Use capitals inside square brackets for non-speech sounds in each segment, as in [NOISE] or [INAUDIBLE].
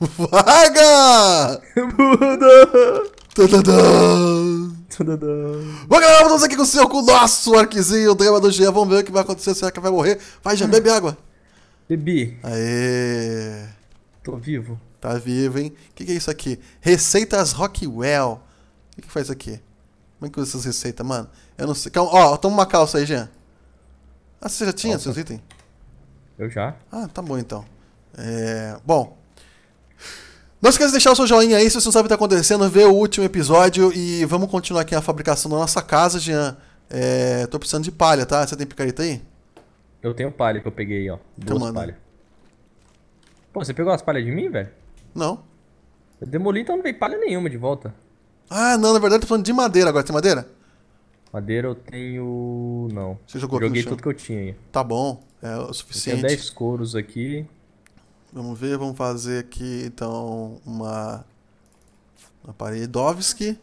Vaga! Muda! Tadadã! Bom, galera, vamos aqui com o seu, com o nosso arquizinho, o drama do dia. Vamos ver o que vai acontecer. Será que vai morrer? Vai, já bebe água. Bebi. Aê. Tô vivo. Tá vivo, hein? O que, que, é isso aqui? Receitas Rockwell. O que, que faz aqui? Como é que usa essas receitas, mano? Eu não sei. Calma, ó, toma uma calça aí, Jean. Ah, você já tinha Opa. seus itens? Eu já. Ah, tá bom então. É... Bom, não esqueça de deixar o seu joinha aí se você não sabe o que está acontecendo, ver o último episódio e vamos continuar aqui a fabricação da nossa casa, Jean. É, tô precisando de palha, tá? Você tem picareta aí? Eu tenho palha que eu peguei, ó. Então duas palhas. Pô, você pegou as palhas de mim, velho? Não. Eu demoli, então não veio palha nenhuma de volta. Ah, não, na verdade eu tô falando de madeira agora. Tem madeira? Madeira eu tenho. Não. Você jogou Joguei tudo que eu tinha aí. Tá bom, é o suficiente. Tem 10 couros aqui. Vamos ver, vamos fazer aqui então uma, uma Dovski.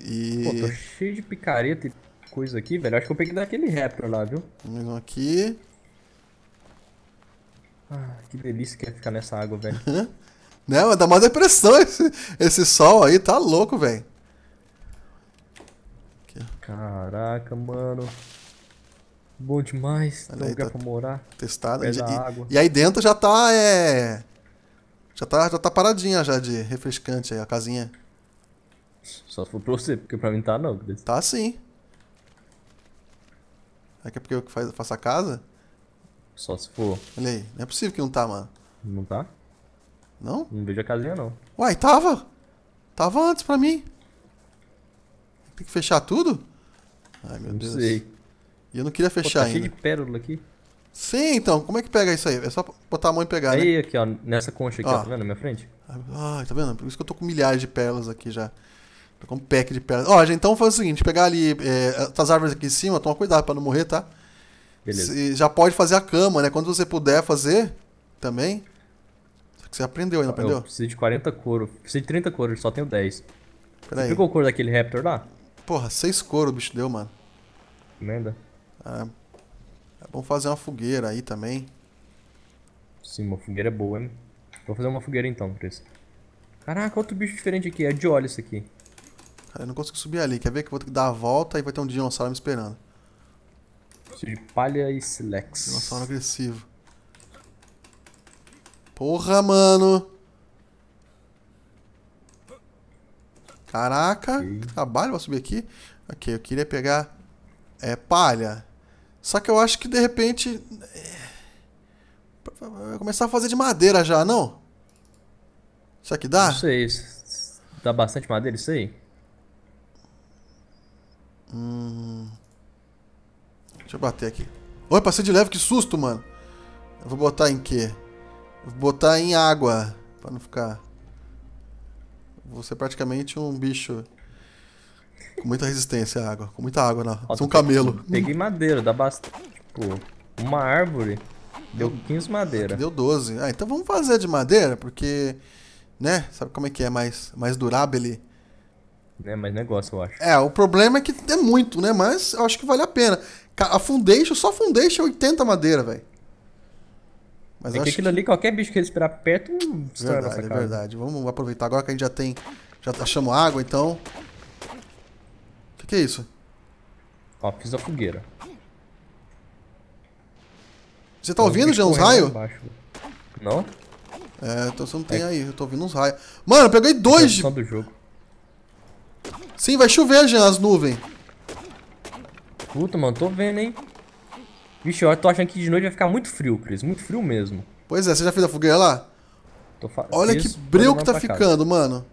E. Pô, tô cheio de picareta e coisa aqui, velho. Acho que eu peguei daquele Raptor lá, viu? Mais um aqui. Ah, que delícia que é ficar nessa água, velho. né, mas dá uma depressão esse, esse sol aí, tá louco, velho. Caraca, mano. Bom demais, Olha tem lugar tá pra morar. Testado. E, água. e aí dentro já tá, é... Já tá, já tá paradinha já de refrescante aí, a casinha. Só se for pra você, porque pra mim tá não. Tá sim. É que é porque eu que faz, faço a casa? Só se for. Olha aí, não é possível que não tá, mano. Não tá? Não? Não vejo a casinha não. Uai, tava? Tava antes pra mim. Tem que fechar tudo? Ai, meu não Deus. Não sei. E eu não queria fechar Pô, tá ainda. cheio de pérola aqui. Sim, então, como é que pega isso aí? É só botar a mão e pegar, aí, né? Aí, aqui, ó, nessa concha aqui, ó. ó. tá vendo na minha frente? Ai, tá vendo? Por isso que eu tô com milhares de pérolas aqui já. Tô com um pack de pérolas. Ó, gente, então faz o seguinte, pegar ali é, as árvores aqui em cima, toma cuidado pra não morrer, tá? Beleza. já pode fazer a cama, né? Quando você puder fazer também. Só que você aprendeu ainda, aprendeu? Eu preciso de 40 couro. Preciso de 30 couro, só tenho 10. Pera você pegou o couro daquele raptor lá? Porra, 6 couro o bicho deu, mano. Merda. É. É bom fazer uma fogueira aí também. Sim, uma fogueira é boa, hein? Vou fazer uma fogueira então, por isso. Caraca, outro bicho diferente aqui. É de óleo isso aqui. Cara, eu não consigo subir ali. Quer ver que eu vou ter que dar a volta e vai ter um dinossauro me esperando. De palha e silex. Dinossauro agressivo. Porra, mano. Caraca, okay. trabalho pra subir aqui. Ok, eu queria pegar é, palha. Só que eu acho que de repente. É, vai começar a fazer de madeira já, não? Será que dá? Não sei. Dá bastante madeira isso aí? Hum. Deixa eu bater aqui. Oi, passei é de leve, que susto, mano. Eu vou botar em quê? Vou botar em água. Pra não ficar. Vou ser é praticamente um bicho com muita resistência à água. Com muita água na. Ó, um camelo. Peguei madeira, dá bastante. Tipo, uma árvore. Deu 15 madeira. Deu 12. Ah, então vamos fazer de madeira, porque. Né? Sabe como é que é? Mais, mais durável. É mais negócio, eu acho. É, o problema é que é muito, né? Mas eu acho que vale a pena. A Foundation, só Foundation é 80 madeira, velho. Mas é que aquilo que... ali, qualquer bicho que respirar perto, verdade, é verdade. Vamos aproveitar agora que a gente já tem. Já achamos água, então que, que é isso? Ó, fiz a fogueira. Você tá eu ouvindo, já, uns raios? Não? É, então você não tem é. aí, eu tô ouvindo uns raios. Mano, eu peguei dois de... do jogo. Sim, vai chover, Jean, as nuvens. Puta, mano, tô vendo, hein. Vixe, eu tô achando que de noite vai ficar muito frio, Cris. Muito frio mesmo. Pois é, você já fez a fogueira lá? Fa... Olha que breu que tá ficando, casa. mano.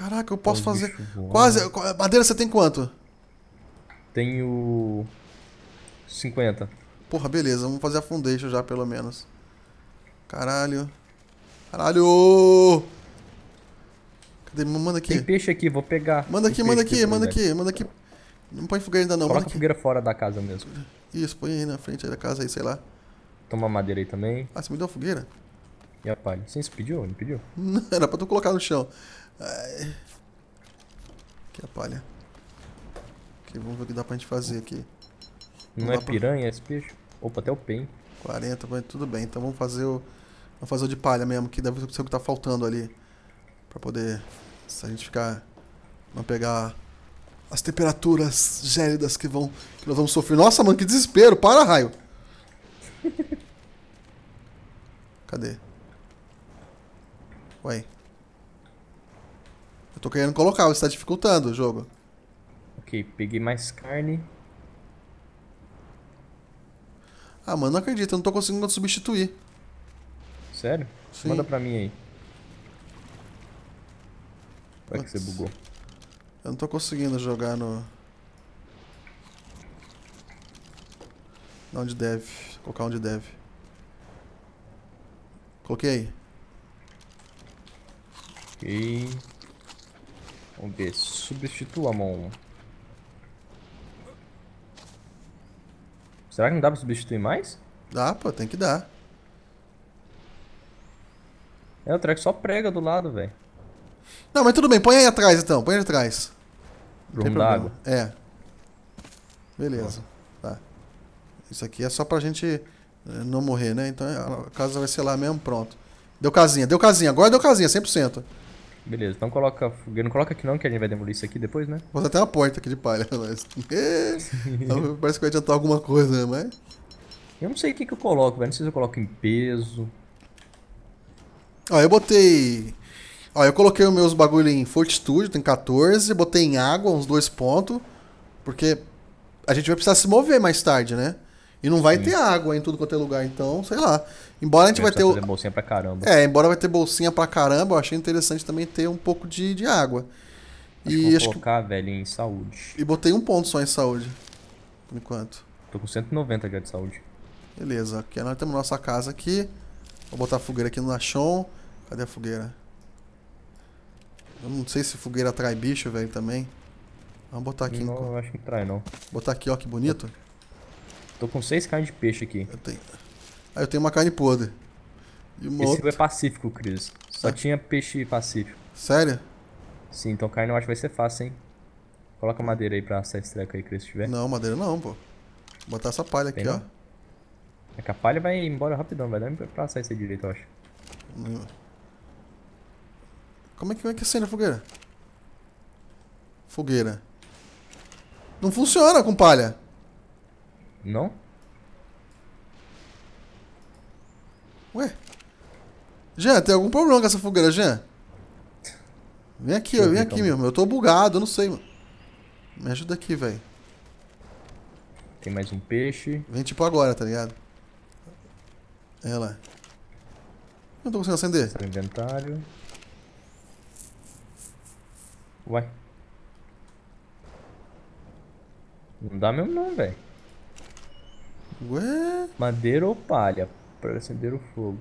Caraca, eu posso fazer. Quase. Madeira você tem quanto? Tenho. 50. Porra, beleza, vamos fazer a foundation já, pelo menos. Caralho. Caralho! Cadê? Manda aqui. Tem peixe aqui, vou pegar. Manda aqui, manda aqui, manda aqui, manda aqui. Não põe fogueira ainda não. Coloca a fogueira fora da casa mesmo. Isso, põe aí na frente aí da casa aí, sei lá. Toma madeira aí também. Ah, você me deu a fogueira? E a palha? Você pediu? Não pediu? Não, [LAUGHS] era pra tu colocar no chão. Ai. Que a palha. vamos ver o que dá pra gente fazer aqui. Não, Não é piranha pra... esse peixe? Opa, até o pen? 40, mas tudo bem. Então vamos fazer o. Vamos fazer o de palha mesmo, que deve ser o que tá faltando ali. Pra poder. Se a gente ficar. Não pegar as temperaturas gélidas que vão. Que nós vamos sofrer. Nossa, mano, que desespero! Para, raio! [LAUGHS] Cadê? Ué. Eu tô querendo colocar, você tá dificultando o jogo. Ok, peguei mais carne. Ah, mano, não acredito, eu não tô conseguindo substituir. Sério? Sim. Manda pra mim aí. Como é que você bugou? Eu não tô conseguindo jogar no... Onde deve. Colocar onde deve. Coloquei. Ok. Vamos ver. Substitua, mão. Será que não dá pra substituir mais? Dá, pô. Tem que dar. É, o track só prega do lado, velho. Não, mas tudo bem. Põe aí atrás, então. Põe aí atrás. Tem d'água. É. Beleza. Tá. Isso aqui é só pra gente eh, não morrer, né? Então a casa vai ser lá mesmo, pronto. Deu casinha, deu casinha. Agora deu casinha, 100%. Beleza, então coloca Não coloca aqui não, que a gente vai demolir isso aqui depois, né? Bota até uma porta aqui de palha, [LAUGHS] mas... [LAUGHS] parece que vai adiantar alguma coisa, né? Mas... Eu não sei o que, que eu coloco, velho. Não sei se eu coloco em peso. Ó, eu botei... Ó, eu coloquei os meus bagulho em fortitude, tem 14. Botei em água, uns dois pontos. Porque a gente vai precisar se mover mais tarde, né? E não vai Sim. ter água em tudo quanto é lugar, então, sei lá. Embora a gente vai ter. O... bolsinha pra caramba. É, embora vai ter bolsinha pra caramba, eu achei interessante também ter um pouco de, de água. Acho e vou colocar, que... velho, em saúde. E botei um ponto só em saúde. Por enquanto. Tô com 190 já de saúde. Beleza, aqui nós temos nossa casa aqui. Vou botar a fogueira aqui no Lachon. Cadê a fogueira? Eu não sei se fogueira atrai bicho, velho, também. Vamos botar aqui. Não, em... acho que trai, não. Botar aqui, ó, que bonito. Eu... Tô com 6 carnes de peixe aqui. Eu tenho. Ah, eu tenho uma carne podre. E uma Esse outra... é pacífico, Cris. Só é. tinha peixe pacífico. Sério? Sim, então carne eu acho que vai ser fácil, hein? Coloca madeira aí pra assar esse treco aí, Cris, se tiver. Não, madeira não, pô. Vou botar essa palha Tem aqui, não? ó. É que a palha vai embora rapidão, vai dar pra assar isso aí direito, eu acho. Hum. Como é que vai é que acende a fogueira? Fogueira. Não funciona com palha. Não? Ué? Jean, tem algum problema com essa fogueira, Jean? Vem aqui, vem aqui, então. meu. Eu tô bugado, eu não sei, mano. Me ajuda aqui, velho. Tem mais um peixe. Vem tipo agora, tá ligado? É lá. Não tô conseguindo acender. Seu inventário. Ué. Não dá mesmo não, velho. Ué? Madeira ou palha para acender o fogo.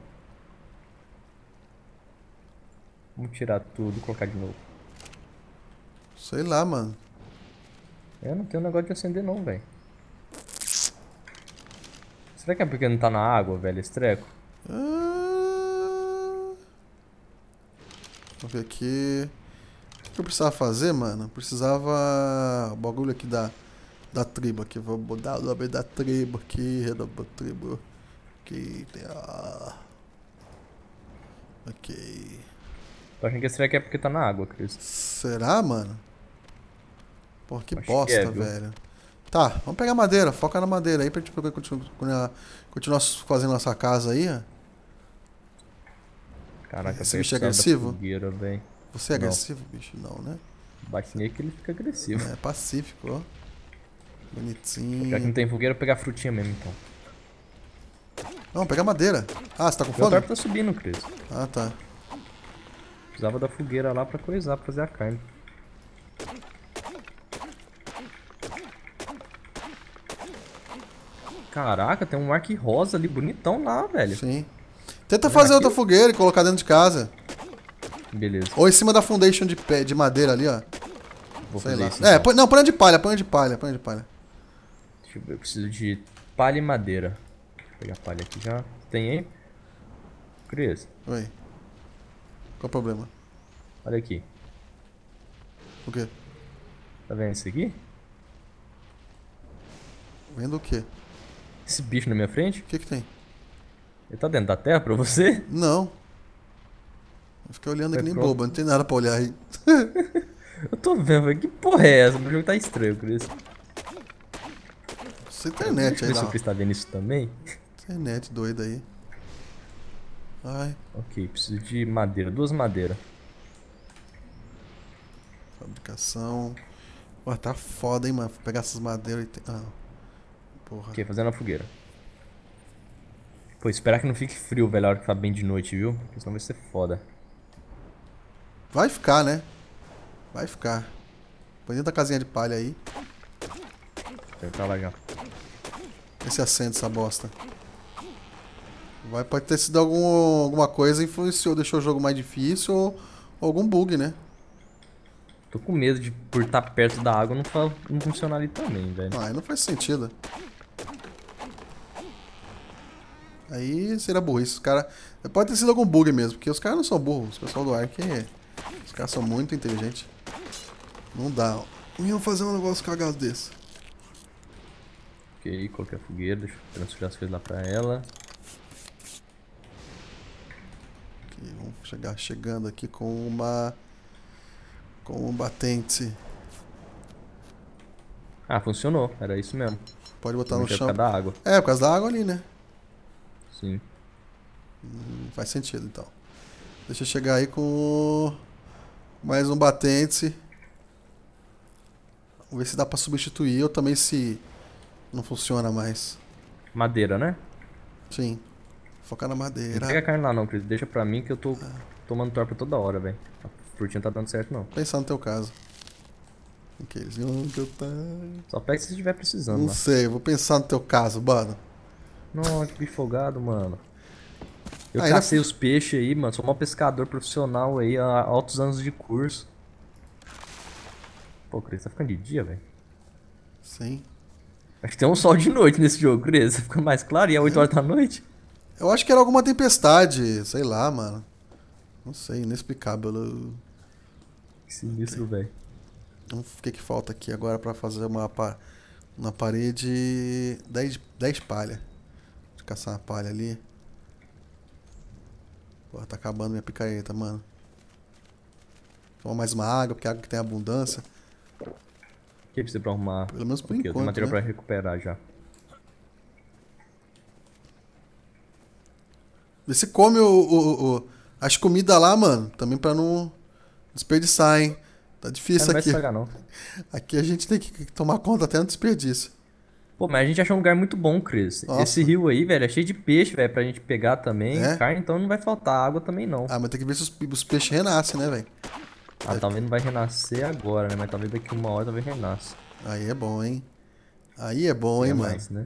Vamos tirar tudo e colocar de novo. Sei lá, mano. Eu não tenho negócio de acender não, velho. Será que é porque não tá na água, velho, esse treco? Ah... Vamos ver aqui... O que eu precisava fazer, mano? Eu precisava... O bagulho aqui da da tribo aqui, vamos mudar o nome da tribo aqui, renome da tribo aqui, tem a... Ok... Tô achando que esse aqui é porque tá na água, Cris. Será, mano? Porra, que Acho bosta, que é, velho. Tá, vamos pegar madeira, foca na madeira aí pra gente poder continuar, continuar fazendo nossa casa aí, ó. Caraca, Esse bicho é agressivo? Você é não. agressivo, bicho? Não, né? Bate nele que ele fica agressivo. É, pacífico, ó. Bonitinho. Já que não tem fogueira, pegar frutinha mesmo, então. Não, pegar madeira. Ah, você tá com fome? O torpe tá subindo, Cris. Ah, tá. Precisava da fogueira lá pra coisar, pra fazer a carne. Caraca, tem um arco rosa ali, bonitão lá, velho. Sim. Tenta fazer outra fogueira e colocar dentro de casa. Beleza. Ou em cima da foundation de, pé, de madeira ali, ó. Vou Sei lá. Isso, é, então. põe, não, põe de palha, põe de palha, põe de palha. Deixa eu ver, eu preciso de palha e madeira. Vou pegar palha aqui já. Tem, hein? Cris. Oi. Qual o problema? Olha aqui. O quê? Tá vendo isso aqui? Vendo o quê? Esse bicho na minha frente? O que que tem? Ele tá dentro da terra pra você? Não. vou ficar olhando aqui é nem pronto. boba, não tem nada pra olhar aí. [LAUGHS] eu tô vendo, velho. Que porra é essa? O jogo tá estranho, Cris. Essa internet aí. Deixa eu está vendo isso também. Internet doida aí. Ai. Ok, preciso de madeira, duas madeiras. Fabricação. Pô, tá foda, hein, mano. Vou pegar essas madeiras e. Te... Ah. Porra. Ok, fazendo a fogueira. Pô, esperar que não fique frio, velho, a hora que tá bem de noite, viu? Porque senão vai ser foda. Vai ficar, né? Vai ficar. Põe dentro da casinha de palha aí. Vou tentar já esse acento, acende essa bosta. Vai, pode ter sido algum, alguma coisa influenciou, deixou o jogo mais difícil ou, ou algum bug, né? Tô com medo de, por estar tá perto da água, não, não funcionar ali também, velho. Ah, não faz sentido. Aí seria burrice. Os caras... Pode ter sido algum bug mesmo, porque os caras não são burros. Os pessoal do Ark, os caras são muito inteligentes. Não dá. Iam fazer um negócio cagado desse coloquei a fogueira, deixa eu transferir as coisas lá pra ela. Ok, vamos chegar chegando aqui com uma... Com um batente. Ah, funcionou. Era isso mesmo. Pode botar Também no chão. É por causa da água. É, por causa da água ali, né? Sim. Hum, faz sentido, então. Deixa eu chegar aí com mais um batente. Vamos ver se dá pra substituir ou também se não funciona mais. Madeira, né? Sim. Focar na madeira. Não pega a carne lá não, Cris. Deixa pra mim que eu tô ah. tomando torpa toda hora, velho. A frutinha tá dando certo não. Pensar no teu caso. Aqueles eu tá... Só pega se estiver precisando. Não lá. sei, vou pensar no teu caso, mano. Nossa, que bifogado, mano. Eu aí, cacei os peixes aí, mano. Sou um pescador profissional aí, há altos anos de curso. Pô, Cris, tá ficando de dia, velho? Sim. Acho que tem um sol de noite nesse jogo, Creza. [LAUGHS] Fica mais claro e é 8 horas da noite. Eu acho que era alguma tempestade, sei lá, mano. Não sei, inexplicável. Eu... Que sinistro, velho. Então, o que, que falta aqui agora para fazer uma, uma parede 10, 10 palha? Deixa eu caçar uma palha ali. Porra, tá acabando minha picareta, mano. Toma mais uma água, porque a água que tem é abundância que precisa pra arrumar? Pelo menos por okay, enquanto, eu tenho material né? pra recuperar já. Vê se come o, o, o, as comidas lá, mano. Também pra não desperdiçar, hein. Tá difícil aqui. Pagar, [LAUGHS] aqui a gente tem que tomar conta até no desperdício. Pô, mas a gente achou um lugar muito bom, Cris. Esse rio aí, velho, é cheio de peixe, velho, pra gente pegar também. É? Carne, então não vai faltar água também, não. Ah, mas tem que ver se os, os peixes renascem, né, velho? Ah, é... talvez não vai renascer agora, né? Mas talvez daqui uma hora talvez renasça. Aí é bom, hein? Aí é bom, hein, é mano? Mais, né?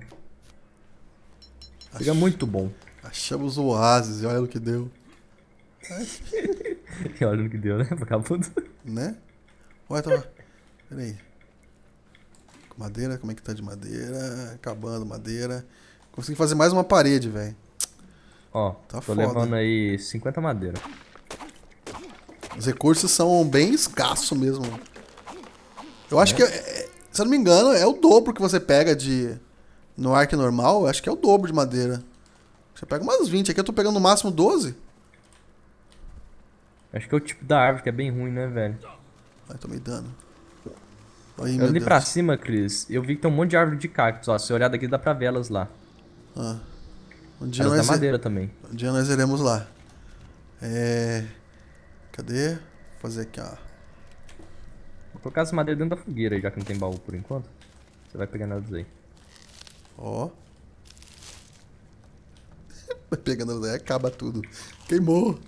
Fica Ach... muito bom. Achamos o oásis e olha o que deu. [LAUGHS] e olha o que deu, né? tudo. Né? Ué, tava... Peraí. Madeira, como é que tá de madeira? Acabando madeira. Consegui fazer mais uma parede, velho. Ó, tá tô foda. levando aí 50 madeira. Os recursos são bem escassos mesmo. Eu acho é. que, se eu não me engano, é o dobro que você pega de. No arco normal, acho que é o dobro de madeira. Você pega umas 20. Aqui eu tô pegando no máximo 12. Acho que é o tipo da árvore que é bem ruim, né, velho? Ai, tomei dano. Aí, eu olhei pra cima, Cris. Eu vi que tem um monte de árvore de cactos. Ó, se eu olhar daqui dá pra velas lá. Ah. Um dia nós da madeira também. Um dia nós iremos lá. É... Cadê? Vou fazer aqui, ó. Vou colocar as madeiras dentro da fogueira, aí, já que não tem baú por enquanto. Você vai pegando elas aí. Ó. Vai pegando, aí acaba tudo. Queimou!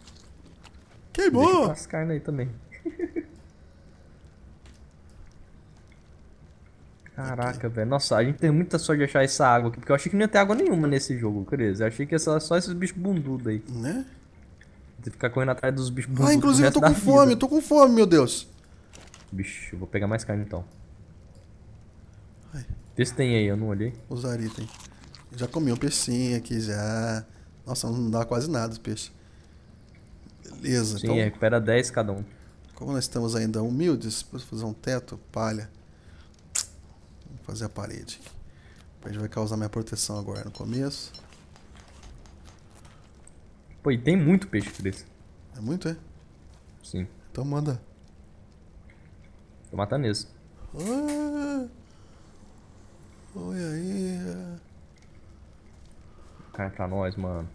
Queimou! Deixa as carnes aí também. [LAUGHS] Caraca, velho. Nossa, a gente tem muita sorte de achar essa água aqui, porque eu achei que não ia ter água nenhuma nesse jogo, Cris. Eu achei que ia ser só esses bichos bundudos aí. Né? de ficar correndo atrás dos bichos. Ah, inclusive eu tô com fome, eu tô com fome, meu Deus. Bicho, eu vou pegar mais carne então. Ai. Vê se tem aí, eu não olhei. Usar item. Já comi um peixinho aqui já. Nossa, não dá quase nada os peixes. Beleza. Sim, então, é, recupera 10 cada um. Como nós estamos ainda humildes, posso fazer um teto, palha. Vou fazer a parede. A gente vai causar minha proteção agora no começo. Pô, e tem muito peixe desse. É muito, é? Sim. Então manda. Vou matar nesse. Ah, olha aí. É. Cara, é pra nós, mano.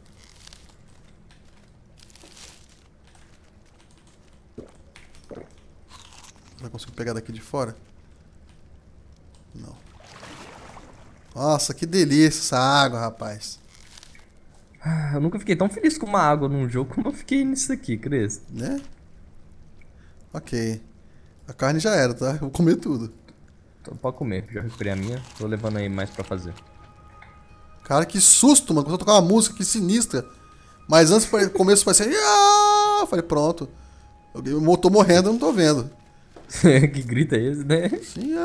Já consigo pegar daqui de fora? Não. Nossa, que delícia essa água, rapaz eu nunca fiquei tão feliz com uma água num jogo como eu fiquei nisso aqui, Cres. Né? Ok. A carne já era, tá? Eu vou comer tudo. Então, pode comer, já recuperei a minha. Tô levando aí mais pra fazer. Cara, que susto, mano. Começou a tocar uma música que sinistra. Mas antes do começo assim. Eu falei, pronto. Eu tô morrendo, eu não tô vendo. [LAUGHS] que grita é esse, né? Sim,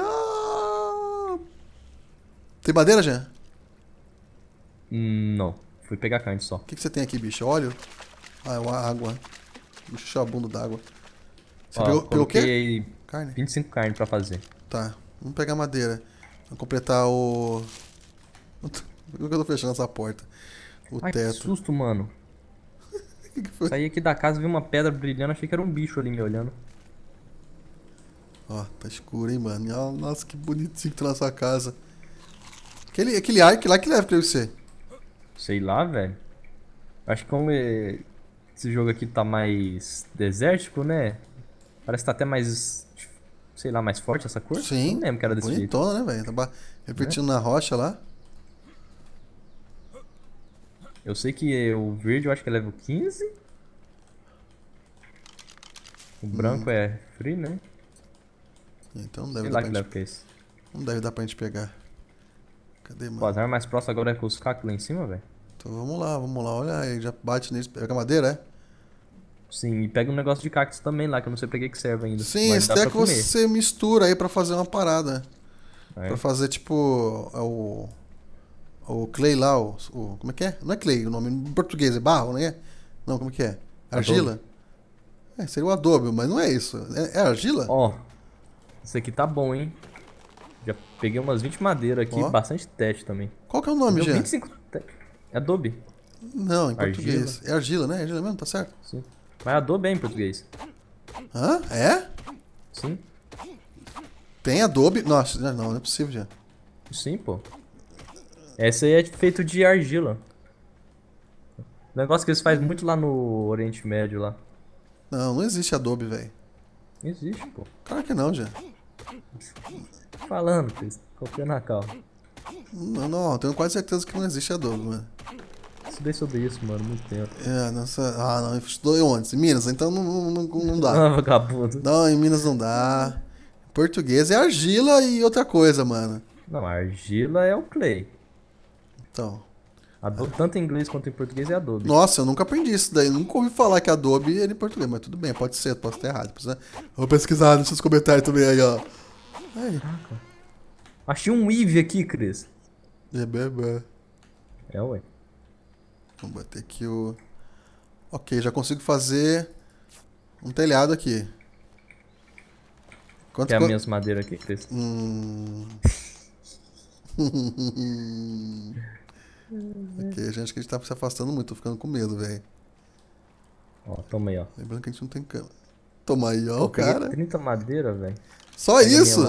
Tem madeira, Jean? Hum, não. Fui pegar carne só. O que, que você tem aqui, bicho? Óleo? Ah, é água. Bicho chabundo d'água. Você pegou, pegou o quê? Carne? 25 carne pra fazer. Tá. Vamos pegar madeira. Vamos completar o... [LAUGHS] Por que eu tô fechando essa porta? O Ai, teto. que susto, mano. [LAUGHS] que que foi? Saí aqui da casa, vi uma pedra brilhando, achei que era um bicho ali me olhando. Ó, tá escuro, hein, mano. Nossa, que bonitinho que tá na sua casa. Aquele, aquele arco lá que leva pra você. Sei lá, velho. Acho que como esse jogo aqui tá mais desértico, né? Parece que tá até mais. Sei lá, mais forte essa cor? Sim. Não lembro que era desse bonitona, jeito. né, velho? Tá repetindo é. na rocha lá. Eu sei que o verde eu acho que é level 15. O branco hum. é free, né? Então não deve Sei dar lá pra que gente... level que é esse. Não deve dar pra gente pegar. Cadê, mano? Pô, mais próximas agora é né, com os cacos lá em cima, velho? Então vamos lá, vamos lá. Olha aí, já bate nisso. Pega madeira, é? Sim, e pega um negócio de cactos também lá, que eu não sei pra que, que serve ainda. Sim, esse até que você mistura aí pra fazer uma parada. É. Pra fazer tipo. É o, é o clay lá, o, o, Como é que é? Não é clay o nome em português, é barro, não é? Não, como é que é? Argila? Adobe. É, seria o adobe, mas não é isso. É, é argila? Ó, oh, isso aqui tá bom, hein? Já peguei umas 20 madeiras aqui, bastante teste também. Qual que é o nome, gente? Jean? 25 É Adobe. Não, em português. É argila, né? Argila mesmo, tá certo? Sim. Mas é Adobe é em português. Hã? É? Sim. Tem Adobe? Nossa, não, não é possível, já. Sim, pô. Essa aí é feito de argila. Negócio que eles fazem muito lá no Oriente Médio lá. Não, não existe Adobe, velho. Existe, pô. Claro que não, já falando, Cris. Confia na calma. Não, não, tenho quase certeza que não existe a Adobe, mano. Estudei sobre isso, mano, muito tempo. É, nossa. Ah, não, eu estudei onde? Em Minas, então não, não, não dá. Ah, vagabundo. Não, em Minas não dá. Português é argila e outra coisa, mano. Não, argila é o clay. Então. Adobe, tanto em inglês quanto em português é Adobe. Nossa, eu nunca aprendi isso daí. Nunca ouvi falar que Adobe é era em português, mas tudo bem, pode ser, posso estar errado. Precisa... Vou pesquisar nos seus comentários também aí, ó. Aí. Caraca. Achei um Eve aqui, Cris. É bebê. É, ué. Vamos bater aqui o... Ok, já consigo fazer um telhado aqui. Quanto Quer co... minhas madeiras aqui, Cris? Hum... [LAUGHS] ok, gente, que a gente tá se afastando muito, tô ficando com medo, velho. Ó, toma aí, ó. Lembrando que a gente não tem cama. Toma aí, ó, Pô, cara. 30 madeira, velho. Só Pega isso?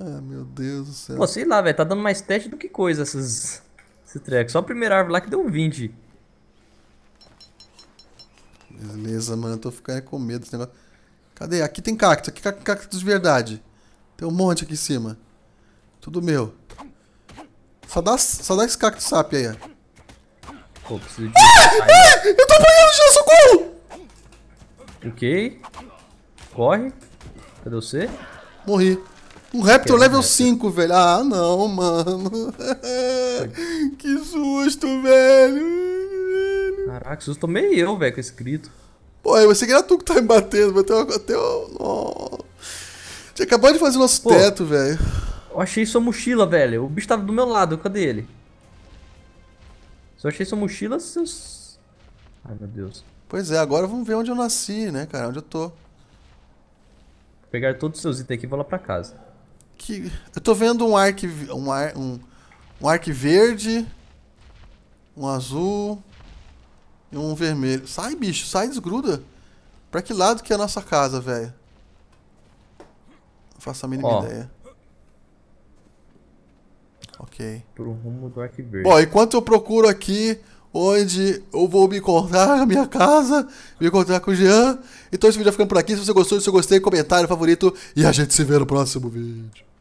Ah, meu Deus do céu. Pô, sei lá, velho. Tá dando mais teste do que coisa essas, esse treco. Só a primeira árvore lá que deu 20. Beleza, mano. Eu tô ficando com medo desse negócio. Cadê? Aqui tem cacto. Aqui tem cacto de verdade. Tem um monte aqui em cima. Tudo meu. Só dá, só dá esse cacto sap aí, ó. Pô, preciso de... Ah! Ah! Eu tô apanhando já, socorro! Ok. Corre. Cadê você? Morri. Um Raptor level 5, velho. Ah, não, mano. [LAUGHS] que susto, velho. Caraca, que susto tomei eu, velho, com esse grito. Pô, eu pensei que era tu que tá me batendo, bateu até o. Você acabou de fazer nosso Pô, teto, velho. Eu achei sua mochila, velho. O bicho tava do meu lado, cadê ele? Se eu achei sua mochila, seus. Ai, meu Deus. Pois é, agora vamos ver onde eu nasci, né, cara? Onde eu tô pegar todos os seus itens aqui e vou lá pra casa. Que... Eu tô vendo um arco, Um, ar... um... um verde, um azul e um vermelho. Sai, bicho, sai, desgruda. Pra que lado que é a nossa casa, velho? Não faço a mínima Ó. ideia. Ok. Pro rumo do arco verde. Bom, enquanto eu procuro aqui onde eu vou me encontrar na minha casa, me encontrar com o Jean. Então esse vídeo vai ficando por aqui. Se você gostou, se você gostei, comentário, favorito. E a gente se vê no próximo vídeo.